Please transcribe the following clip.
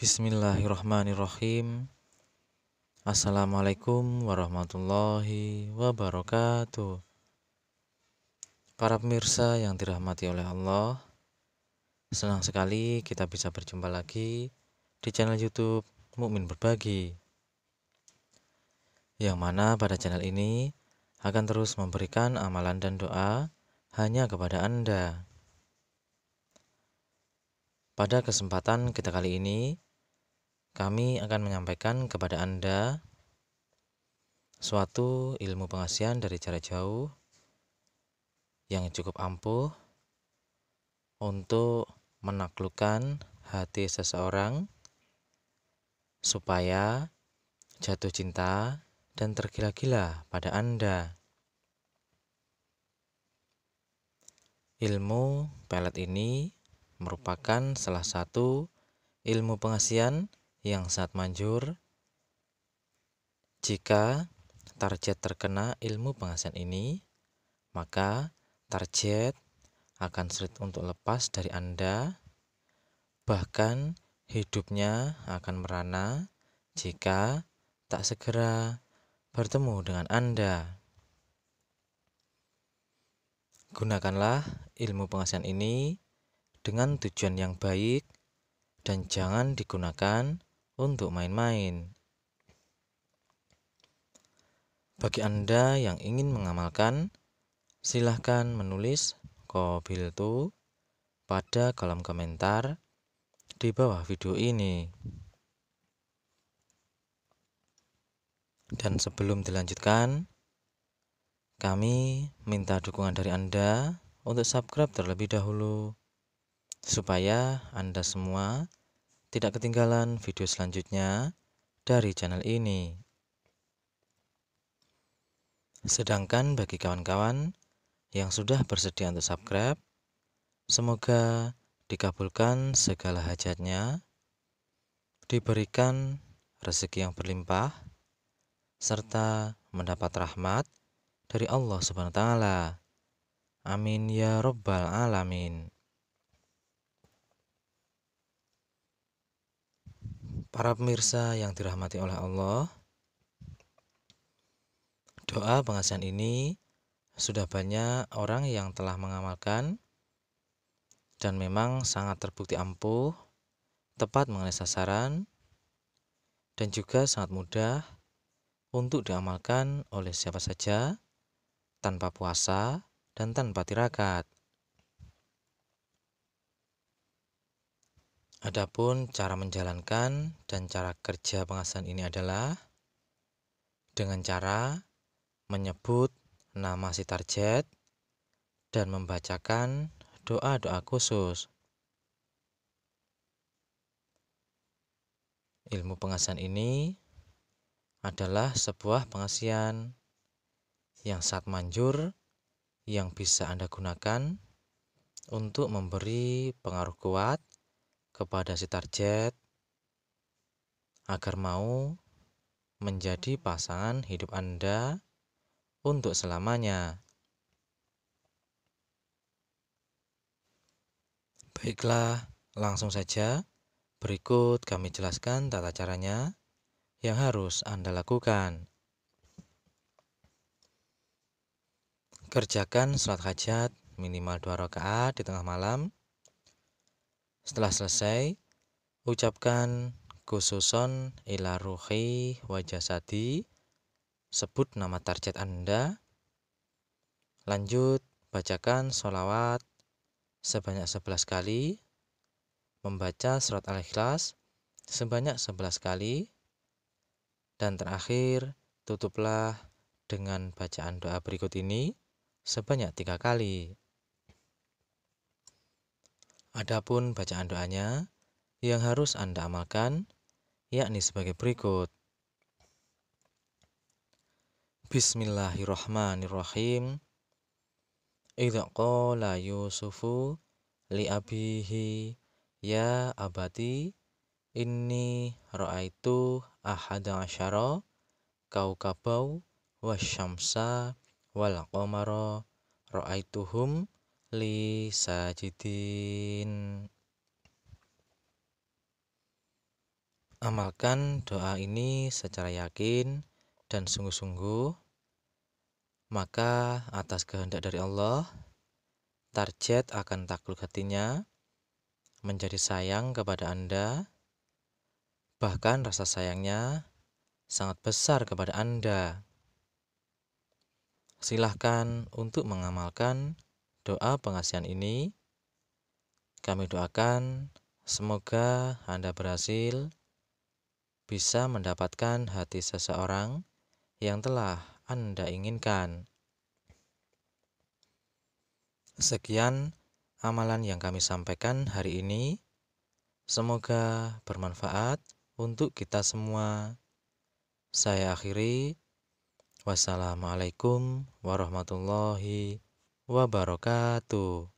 Bismillahirrahmanirrahim. Assalamualaikum warahmatullahi wabarakatuh. Para pemirsa yang dirahmati oleh Allah, senang sekali kita bisa berjumpa lagi di channel YouTube Mukmin Berbagi. Yang mana pada channel ini akan terus memberikan amalan dan doa hanya kepada Anda. Pada kesempatan kita kali ini, kami akan menyampaikan kepada Anda suatu ilmu pengasihan dari jarak jauh yang cukup ampuh untuk menaklukkan hati seseorang supaya jatuh cinta dan tergila-gila pada Anda. Ilmu pelet ini merupakan salah satu ilmu pengasihan yang saat manjur jika target terkena ilmu pengasihan ini maka target akan sulit untuk lepas dari Anda bahkan hidupnya akan merana jika tak segera bertemu dengan Anda. Gunakanlah ilmu pengasihan ini dengan tujuan yang baik dan jangan digunakan untuk main-main. Bagi Anda yang ingin mengamalkan, silahkan menulis itu pada kolom komentar di bawah video ini. Dan sebelum dilanjutkan, kami minta dukungan dari Anda untuk subscribe terlebih dahulu, supaya Anda semua tidak ketinggalan video selanjutnya dari channel ini. Sedangkan bagi kawan-kawan yang sudah bersedia untuk subscribe, semoga dikabulkan segala hajatnya, diberikan rezeki yang berlimpah, serta mendapat rahmat dari Allah Subhanahu wa taala. Amin ya rabbal alamin. Para pemirsa yang dirahmati oleh Allah, doa pengasihan ini sudah banyak orang yang telah mengamalkan dan memang sangat terbukti ampuh, tepat mengenai sasaran, dan juga sangat mudah untuk diamalkan oleh siapa saja tanpa puasa dan tanpa tirakat. Adapun cara menjalankan dan cara kerja pengasahan ini adalah dengan cara menyebut nama si target dan membacakan doa-doa khusus. Ilmu pengasihan ini adalah sebuah pengasihan yang saat manjur yang bisa Anda gunakan untuk memberi pengaruh kuat kepada si target agar mau menjadi pasangan hidup Anda untuk selamanya. Baiklah, langsung saja berikut kami jelaskan tata caranya yang harus Anda lakukan. Kerjakan sholat hajat minimal dua rakaat di tengah malam setelah selesai, ucapkan khususon ila ruhi wajah sadi, Sebut nama target Anda. Lanjut, bacakan sholawat sebanyak 11 kali. Membaca surat al-ikhlas sebanyak 11 kali. Dan terakhir, tutuplah dengan bacaan doa berikut ini sebanyak tiga kali. Adapun bacaan doanya yang harus Anda amalkan yakni sebagai berikut. Bismillahirrahmanirrahim. Idza qala Yusufu li abihi ya abati inni ra'aitu ahada asyara kaukabau wasyamsa wal qamara ra'aituhum li sajidin Amalkan doa ini secara yakin dan sungguh-sungguh maka atas kehendak dari Allah target akan takluk hatinya menjadi sayang kepada Anda bahkan rasa sayangnya sangat besar kepada Anda. Silahkan untuk mengamalkan Doa pengasihan ini kami doakan semoga Anda berhasil bisa mendapatkan hati seseorang yang telah Anda inginkan. Sekian amalan yang kami sampaikan hari ini. Semoga bermanfaat untuk kita semua. Saya akhiri. Wassalamualaikum warahmatullahi wabarakatuh wabarakatuh.